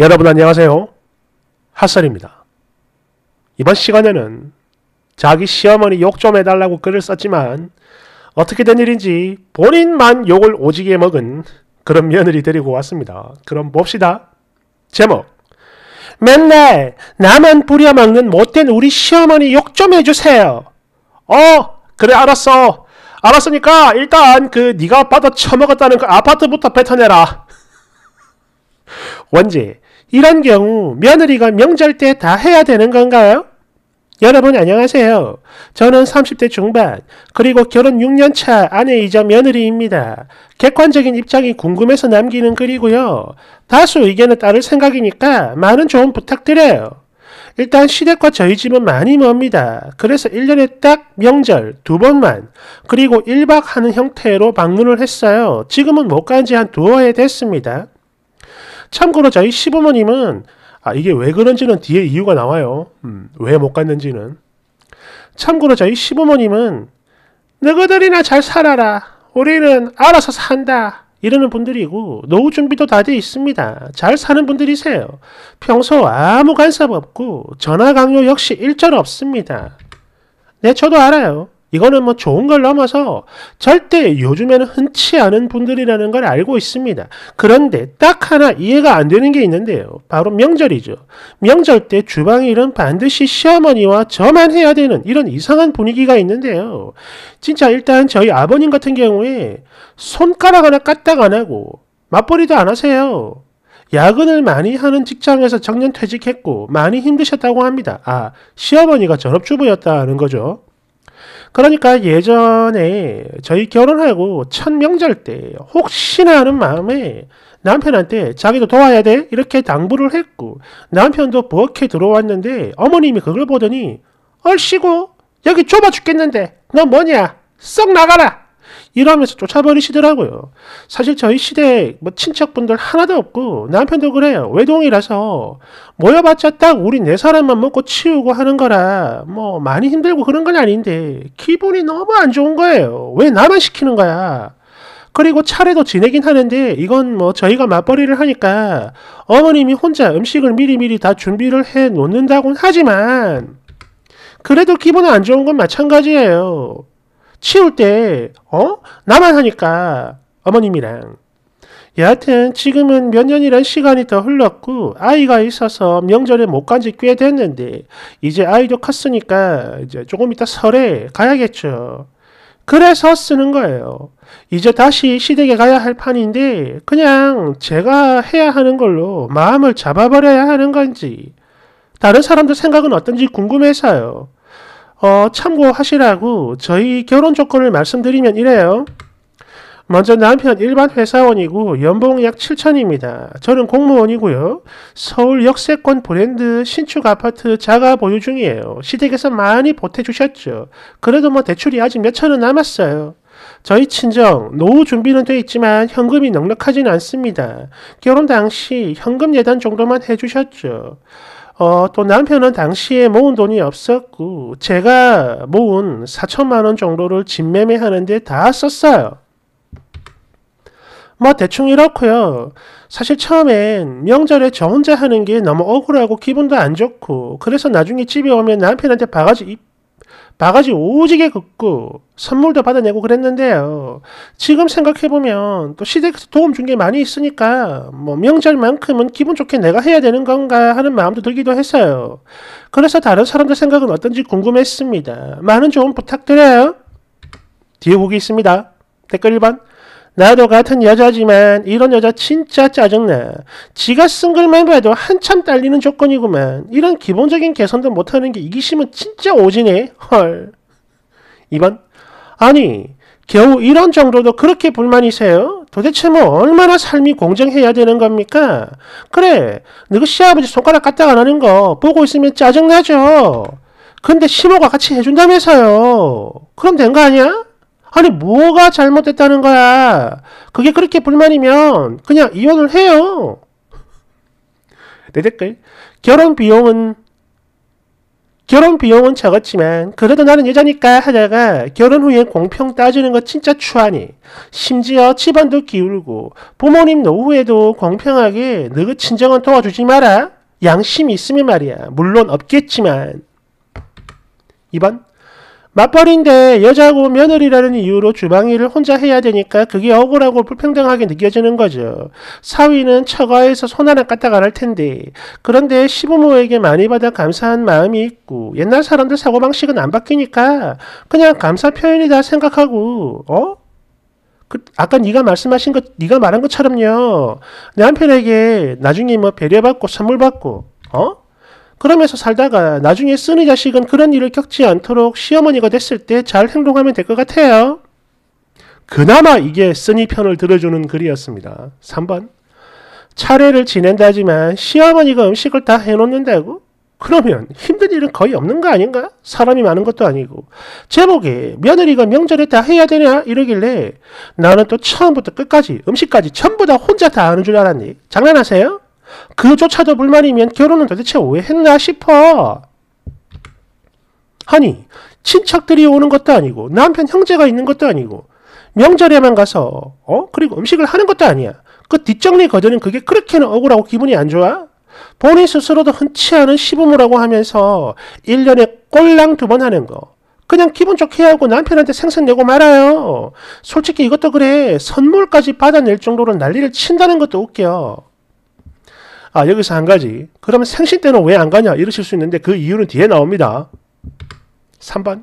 여러분 안녕하세요. 핫설입니다. 이번 시간에는 자기 시어머니 욕 좀 해달라고 글을 썼지만 어떻게 된 일인지 본인만 욕을 오지게 먹은 그런 며느리 데리고 왔습니다. 그럼 봅시다. 제목 맨날 나만 부려먹는 못된 우리 시어머니 욕 좀 해주세요. 어 그래 알았어. 알았으니까 일단 그 네가 받아 처먹었다는 그 아파트부터 뱉어내라. 원지 이런 경우 며느리가 명절 때 다 해야 되는 건가요? 여러분 안녕하세요. 저는 30대 중반 그리고 결혼 6년차 아내이자 며느리입니다. 객관적인 입장이 궁금해서 남기는 글이고요. 다수 의견을 따를 생각이니까 많은 조언 부탁드려요. 일단 시댁과 저희 집은 많이 멉니다. 그래서 1년에 딱 명절 두 번만 그리고 1박 하는 형태로 방문을 했어요. 지금은 못간지한 두어 해 됐습니다. 참고로 저희 그렇죠. 시부모님은 아, 이게 왜 그런지는 뒤에 이유가 나와요. 음, 왜 못 갔는지는. 참고로 저희 그렇죠. 시부모님은 너희들이나 잘 살아라. 우리는 알아서 산다. 이러는 분들이고 노후 준비도 다 돼 있습니다. 잘 사는 분들이세요. 평소 아무 간섭 없고 전화 강요 역시 일절 없습니다. 네, 저도 알아요. 이거는 뭐 좋은 걸 넘어서 절대 요즘에는 흔치 않은 분들이라는 걸 알고 있습니다. 그런데 딱 하나 이해가 안 되는 게 있는데요. 바로 명절이죠. 명절 때 주방 일은 반드시 시어머니와 저만 해야 되는 이런 이상한 분위기가 있는데요. 진짜 일단 저희 아버님 같은 경우에 손가락 하나 까딱 안 하고 맞벌이도 안 하세요. 야근을 많이 하는 직장에서 정년 퇴직했고 많이 힘드셨다고 합니다. 아, 시어머니가 전업주부였다는 거죠. 그러니까 예전에 저희 결혼하고 첫 명절 때 혹시나 하는 마음에 남편한테 자기도 도와야 돼 이렇게 당부를 했고 남편도 버케 들어왔는데 어머님이 그걸 보더니 얼씨구 여기 좁아 죽겠는데 너 뭐냐 썩 나가라 이러면서 쫓아버리시더라고요. 사실 저희 시대뭐 친척분들 하나도 없고 남편도 그래요. 외동이라서 모여봤자 딱 우리 네 사람만 먹고 치우고 하는 거라 뭐 많이 힘들고 그런 건 아닌데 기분이 너무 안 좋은 거예요. 왜 나만 시키는 거야? 그리고 차례도 지내긴 하는데 이건 뭐 저희가 맞벌이를 하니까 어머님이 혼자 음식을 미리미리 다 준비를 해 놓는다곤 하지만 그래도 기분은 안 좋은 건 마찬가지예요. 치울 때, 어? 나만 하니까, 어머님이랑. 여하튼 지금은 몇 년이란 시간이 더 흘렀고 아이가 있어서 명절에 못 간지 꽤 됐는데 이제 아이도 컸으니까 이제 조금 이따 설에 가야겠죠. 그래서 쓰는 거예요. 이제 다시 시댁에 가야 할 판인데 그냥 제가 해야 하는 걸로 마음을 잡아버려야 하는 건지 다른 사람들 생각은 어떤지 궁금해서요. 어, 참고하시라고 저희 결혼 조건을 말씀드리면 이래요. 먼저 남편 일반 회사원이고 연봉 약 7천입니다. 저는 공무원이고요. 서울 역세권 브랜드 신축 아파트 자가 보유 중이에요. 시댁에서 많이 보태주셨죠. 그래도 뭐 대출이 아직 몇 천은 남았어요. 저희 친정, 노후 준비는 돼 있지만 현금이 넉넉하진 않습니다. 결혼 당시 현금 예단 정도만 해주셨죠. 어, 또 남편은 당시에 모은 돈이 없었고 제가 모은 4천만 원 정도를 집매매하는데 다 썼어요. 뭐 대충 이렇고요. 사실 처음엔 명절에 저 혼자 하는 게 너무 억울하고 기분도 안 좋고 그래서 나중에 집에 오면 남편한테 바가지 바가지 오지게 긋고 선물도 받아내고 그랬는데요. 지금 생각해보면 또 시댁에서 도움 준 게 많이 있으니까 뭐 명절만큼은 기분 좋게 내가 해야 되는 건가 하는 마음도 들기도 했어요. 그래서 다른 사람들 생각은 어떤지 궁금했습니다. 많은 조언 부탁드려요. 뒤에 보기 있습니다. 댓글 1번. 나도 같은 여자지만 이런 여자 진짜 짜증나. 지가 쓴 글만 봐도 한참 딸리는 조건이구만. 이런 기본적인 개선도 못하는 게 이기심은 진짜 오지네. 헐. 2번 아니 겨우 이런 정도도 그렇게 불만이세요? 도대체 뭐 얼마나 삶이 공정해야 되는 겁니까? 그래, 너희 시아버지 손가락 갖다가 나는 거 보고 있으면 짜증나죠. 근데 시모가 같이 해준다면서요. 그럼 된 거 아니야? 아니 뭐가 잘못됐다는 거야? 그게 그렇게 불만이면 그냥 이혼을 해요. 내 댓글 결혼 비용은 결혼 비용은 적었지만 그래도 나는 여자니까 하다가 결혼 후에 공평 따지는 거 진짜 추하니 심지어 집안도 기울고 부모님 노후에도 공평하게 너그 친정은 도와주지 마라 양심이 있으면 말이야 물론 없겠지만 2번 맞벌인데 여자하고 며느리라는 이유로 주방 일을 혼자 해야 되니까 그게 억울하고 불평등하게 느껴지는 거죠. 사위는 처가에서 손 하나 까딱 안 할 텐데 그런데 시부모에게 많이 받아 감사한 마음이 있고 옛날 사람들 사고방식은 안 바뀌니까 그냥 감사 표현이다 생각하고 어? 그 아까 네가 말씀하신 것 네가 말한 것처럼요. 남편에게 나중에 뭐 배려받고 선물 받고 어? 그러면서 살다가 나중에 쓰는 자식은 그런 일을 겪지 않도록 시어머니가 됐을 때 잘 행동하면 될 것 같아요. 그나마 이게 쓰니 편을 들어주는 글이었습니다. 3번. 차례를 지낸다지만 시어머니가 음식을 다 해놓는다고? 그러면 힘든 일은 거의 없는 거 아닌가? 사람이 많은 것도 아니고. 제목에 며느리가 명절에 다 해야 되냐? 이러길래 나는 또 처음부터 끝까지 음식까지 전부 다 혼자 다 하는 줄 알았니? 장난하세요? 그조차도 불만이면 결혼은 도대체 왜 했나 싶어. 아니, 친척들이 오는 것도 아니고 남편 형제가 있는 것도 아니고 명절에만 가서 어? 그리고 음식을 하는 것도 아니야. 그 뒷정리 거절은 그게 그렇게는 억울하고 기분이 안 좋아? 본인 스스로도 흔치 않은 시부모라고 하면서 1년에 꼴랑 두 번 하는 거. 그냥 기분 좋게 하고 남편한테 생선 내고 말아요. 솔직히 이것도 그래. 선물까지 받아낼 정도로 난리를 친다는 것도 웃겨. 아, 여기서 한 가지. 그러면 생신 때는 왜 안 가냐? 이러실 수 있는데 그 이유는 뒤에 나옵니다. 3번.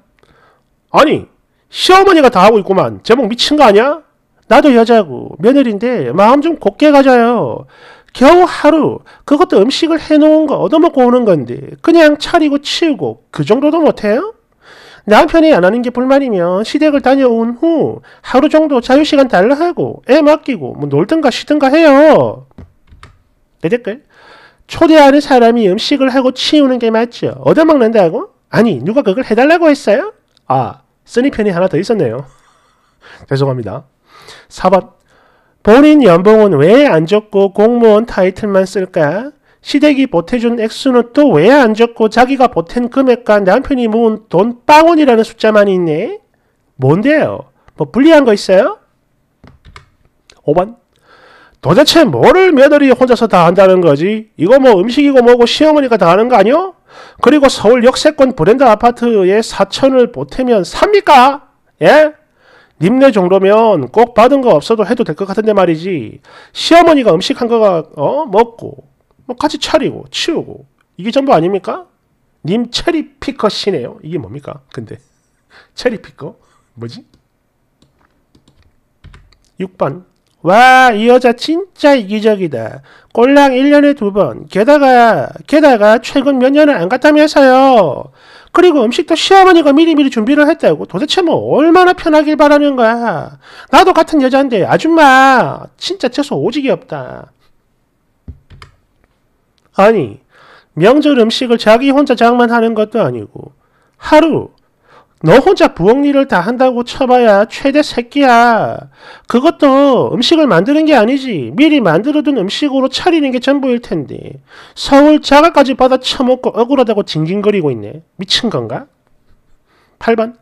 아니, 시어머니가 다 하고 있구만. 제목 미친 거 아니야? 나도 여자고 며느리인데 마음 좀 곱게 가져요. 겨우 하루 그것도 음식을 해놓은 거 얻어먹고 오는 건데 그냥 차리고 치우고 그 정도도 못해요? 남편이 안 하는 게 불만이면 시댁을 다녀온 후 하루 정도 자유시간 달라하고 애 맡기고 뭐 놀든가 쉬든가 해요. 그댓글 초대하는 사람이 음식을 하고 치우는 게 맞죠. 얻어먹는다고? 아니, 누가 그걸 해달라고 했어요? 아, 쓰니 편이 하나 더 있었네요. 죄송합니다. 4번. 본인 연봉은 왜 안 적고 공무원 타이틀만 쓸까? 시댁이 보태준 액수는 또 왜 안 적고 자기가 보탠 금액과 남편이 모은 돈 빵원이라는 숫자만 있네? 뭔데요? 뭐 불리한 거 있어요? 5번. 도대체 뭐를 며느리 혼자서 다 한다는 거지? 이거 뭐 음식이고 뭐고 시어머니가 다 하는 거 아니요? 그리고 서울 역세권 브랜드 아파트에 4천을 보태면 삽니까? 예? 님네 정도면 꼭 받은 거 없어도 해도 될 것 같은데 말이지. 시어머니가 음식 한 거가 어 먹고 뭐 같이 차리고 치우고 이게 전부 아닙니까? 님 체리 피커 시네요. 이게 뭡니까? 근데 체리 피커 뭐지? 6번 와, 이 여자 진짜 이기적이다. 꼴랑 1년에 두 번. 게다가, 게다가 최근 몇 년을 안 갔다면서요. 그리고 음식도 시어머니가 미리미리 준비를 했다고. 도대체 뭐 얼마나 편하길 바라는 거야. 나도 같은 여자인데, 아줌마, 진짜 재수 오지게 없다. 아니, 명절 음식을 자기 혼자 장만하는 것도 아니고, 하루, 너 혼자 부엌 일을 다 한다고 쳐봐야 최대 새끼야. 그것도 음식을 만드는 게 아니지. 미리 만들어둔 음식으로 차리는 게 전부일 텐데. 서울 자가까지 받아 처먹고 억울하다고 징징거리고 있네. 미친 건가? 8번.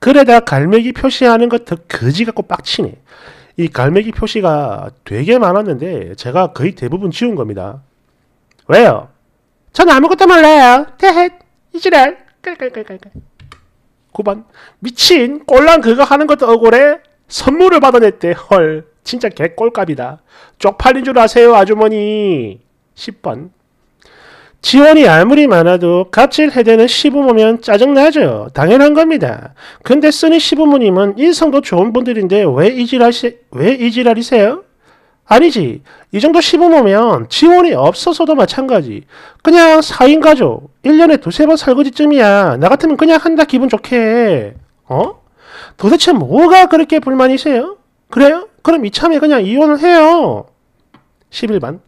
그래다 갈매기 표시하는 것 더 거지 같고 빡치네. 이 갈매기 표시가 되게 많았는데 제가 거의 대부분 지운 겁니다. 왜요? 전 아무것도 몰라요. 대헷 이지랄. 끌끌끌끌끌. 9번 미친 꼴랑 그거 하는 것도 억울해 선물을 받아냈대 헐 진짜 개꼴값이다 쪽팔린 줄 아세요 아주머니 10번 지원이 아무리 많아도 갑질 해대는 시부모면 짜증나죠. 당연한 겁니다. 근데 쓰니 시부모님은 인성도 좋은 분들인데 왜 이지랄이, 왜 이지랄이세요? 아니지. 이 정도 씹으면 지원이 없어서도 마찬가지. 그냥 4인 가족, 1년에 두세 번 설거지쯤이야. 나 같으면 그냥 한다 기분 좋게. 어? 도대체 뭐가 그렇게 불만이세요? 그래요? 그럼 이참에 그냥 이혼을 해요. 11반.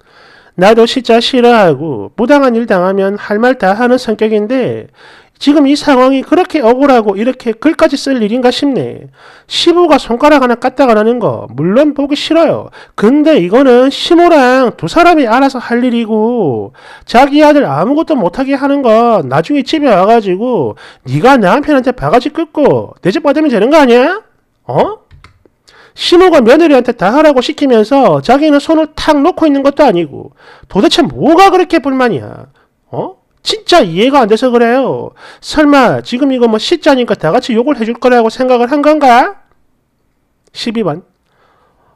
나도 진짜 싫어하고, 부당한 일 당하면 할 말 다 하는 성격인데, 지금 이 상황이 그렇게 억울하고 이렇게 글까지 쓸 일인가 싶네. 시부가 손가락 하나 까딱하는 거 물론 보기 싫어요. 근데 이거는 시모랑 두 사람이 알아서 할 일이고 자기 아들 아무것도 못하게 하는 건 나중에 집에 와가지고 네가 남편한테 바가지 끊고 내집 받으면 되는 거 아니야? 어? 시모가 며느리한테 다 하라고 시키면서 자기는 손을 탁 놓고 있는 것도 아니고 도대체 뭐가 그렇게 불만이야? 어? 진짜 이해가 안 돼서 그래요. 설마 지금 이거 뭐 시자니까 다 같이 욕을 해줄 거라고 생각을 한 건가? 12번.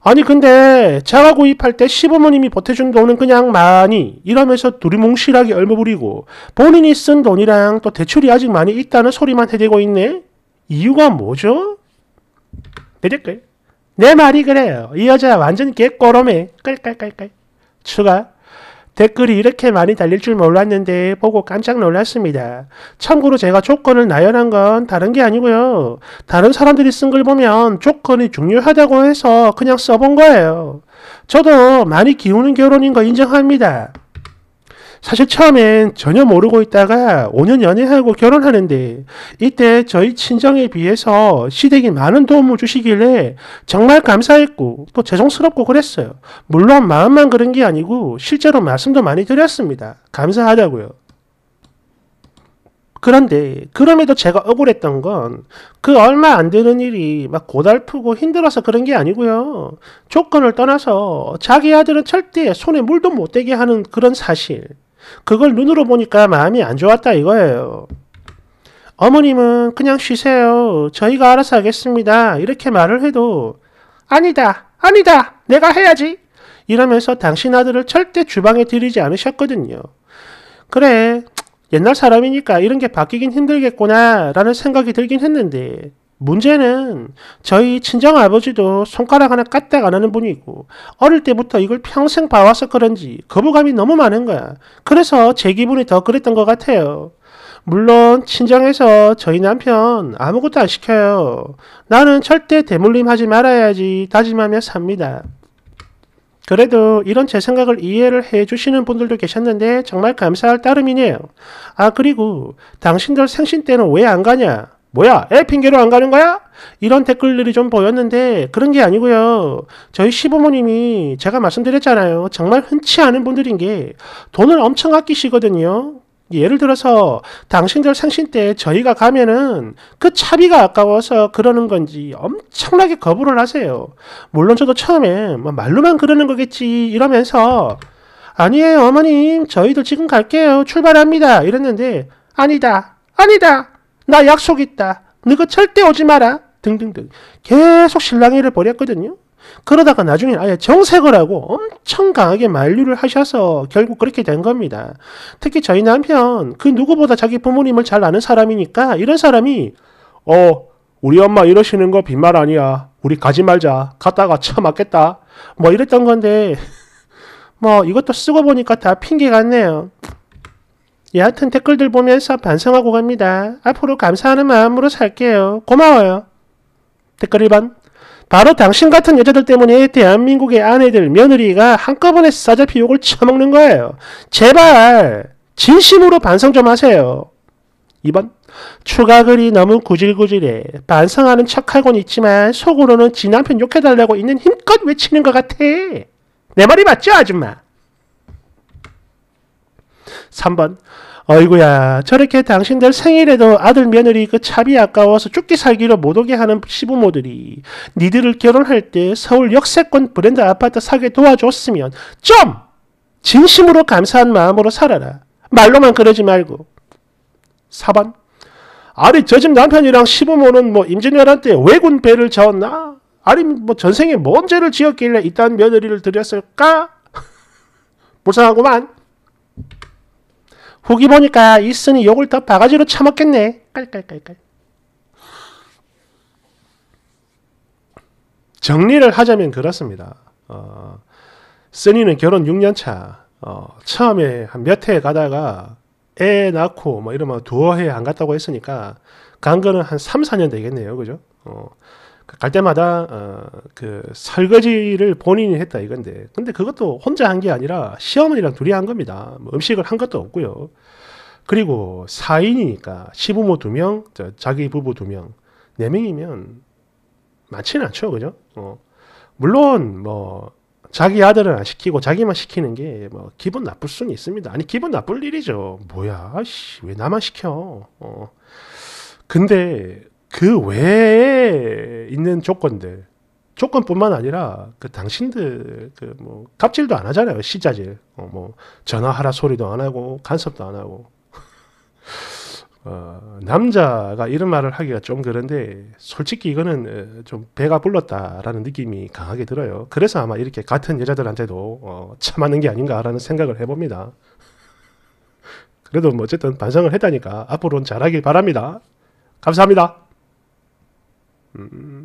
아니 근데 자가 구입할 때 시부모님이 보태준 돈은 그냥 많이 이러면서 두리뭉실하게 얼버무리고 본인이 쓴 돈이랑 또 대출이 아직 많이 있다는 소리만 해대고 있네? 이유가 뭐죠? 내댓글. 내 말이 그래요. 이 여자 완전 개꼬롬해. 깔깔깔깔. 추가. 댓글이 이렇게 많이 달릴 줄 몰랐는데 보고 깜짝 놀랐습니다. 참고로 제가 조건을 나열한 건 다른 게 아니고요. 다른 사람들이 쓴글 보면 조건이 중요하다고 해서 그냥 써본 거예요. 저도 많이 기우는 결혼인 거 인정합니다. 사실 처음엔 전혀 모르고 있다가 5년 연애하고 결혼하는데 이때 저희 친정에 비해서 시댁이 많은 도움을 주시길래 정말 감사했고 또 죄송스럽고 그랬어요. 물론 마음만 그런 게 아니고 실제로 말씀도 많이 드렸습니다. 감사하다고요. 그런데 그럼에도 제가 억울했던 건 그 얼마 안 되는 일이 막 고달프고 힘들어서 그런 게 아니고요. 조건을 떠나서 자기 아들은 절대 손에 물도 못 대게 하는 그런 사실. 그걸 눈으로 보니까 마음이 안 좋았다 이거예요. 어머님은 그냥 쉬세요. 저희가 알아서 하겠습니다. 이렇게 말을 해도 아니다, 아니다, 내가 해야지. 이러면서 당신 아들을 절대 주방에 들이지 않으셨거든요. 그래, 옛날 사람이니까 이런 게 바뀌긴 힘들겠구나 라는 생각이 들긴 했는데 문제는 저희 친정 아버지도 손가락 하나 까딱 안 하는 분이고 어릴 때부터 이걸 평생 봐와서 그런지 거부감이 너무 많은 거야. 그래서 제 기분이 더 그랬던 것 같아요. 물론 친정에서 저희 남편 아무것도 안 시켜요. 나는 절대 대물림하지 말아야지 다짐하며 삽니다. 그래도 이런 제 생각을 이해를 해주시는 분들도 계셨는데 정말 감사할 따름이네요. 아 그리고 당신들 생신 때는 왜 안 가냐? 뭐야 애 핑계로 안 가는 거야? 이런 댓글들이 좀 보였는데 그런 게 아니고요. 저희 시부모님이 제가 말씀드렸잖아요. 정말 흔치 않은 분들인 게 돈을 엄청 아끼시거든요. 예를 들어서 당신들 생신 때 저희가 가면은 그 차비가 아까워서 그러는 건지 엄청나게 거부를 하세요. 물론 저도 처음에 뭐 말로만 그러는 거겠지 이러면서 아니에요 어머님 저희도 지금 갈게요 출발합니다 이랬는데 아니다 아니다 나 약속 있다. 너가 절대 오지 마라. 등등등. 계속 실랑이를 벌였거든요. 그러다가 나중에 아예 정색을 하고 엄청 강하게 만류를 하셔서 결국 그렇게 된 겁니다. 특히 저희 남편, 그 누구보다 자기 부모님을 잘 아는 사람이니까 이런 사람이, 어, 우리 엄마 이러시는 거 빈말 아니야. 우리 가지 말자. 갔다가 차 맞겠다. 뭐 이랬던 건데, 뭐 이것도 쓰고 보니까 다 핑계 같네요. 여하튼 댓글들 보면서 반성하고 갑니다. 앞으로 감사하는 마음으로 살게요. 고마워요. 댓글 1번 바로 당신 같은 여자들 때문에 대한민국의 아내들, 며느리가 한꺼번에 싸잡히 욕을 처먹는 거예요. 제발 진심으로 반성 좀 하세요. 2번 추가 글이 너무 구질구질해 반성하는 척하곤 있지만 속으로는 지 남편 욕해달라고 있는 힘껏 외치는 것 같아. 내 말이 맞죠 아줌마? 3번. 어이구야 저렇게 당신들 생일에도 아들 며느리 그 차비 아까워서 죽기 살기로 못 오게 하는 시부모들이 니들을 결혼할 때 서울 역세권 브랜드 아파트 사게 도와줬으면 좀 진심으로 감사한 마음으로 살아라. 말로만 그러지 말고. 4번. 아니 저 집 남편이랑 시부모는 뭐 임진왜란때 왜군 배를 저었나? 아니 뭐 전생에 뭔 죄를 지었길래 이딴 며느리를 들였을까? 불쌍하구만. 후기 보니까 있으니 욕을 더 바가지로 처먹겠네. 깔깔깔깔. 정리를 하자면 그렇습니다. 어, 쓰니는 결혼 6년 차. 어, 처음에 한몇해 가다가 애 낳고 뭐 이러면 두어 해 안 갔다고 했으니까 간 거는 한 3, 4년 되겠네요. 그죠? 어, 갈 때마다 어, 그 설거지를 본인이 했다 이건데 근데 그것도 혼자 한 게 아니라 시어머니랑 둘이 한 겁니다 뭐 음식을 한 것도 없고요 그리고 4인이니까 시부모 2명 자기 부부 2명 4명이면 많지는 않죠 그죠 어, 물론 뭐 자기 아들은 안 시키고 자기만 시키는 게 뭐 기분 나쁠 수는 있습니다 아니 기분 나쁠 일이죠 뭐야 씨, 왜 나만 시켜 어. 근데 그 외에 있는 조건들 조건뿐만 아니라 그 당신들 그 뭐 갑질도 안 하잖아요 시자질 어, 뭐 전화하라 소리도 안 하고 간섭도 안 하고 어, 남자가 이런 말을 하기가 좀 그런데 솔직히 이거는 어, 좀 배가 불렀다라는 느낌이 강하게 들어요. 그래서 아마 이렇게 같은 여자들한테도 어, 참하는 게 아닌가라는 생각을 해봅니다. 그래도 뭐 어쨌든 반성을 했다니까 앞으로는 잘하길 바랍니다. 감사합니다. Mm-mm.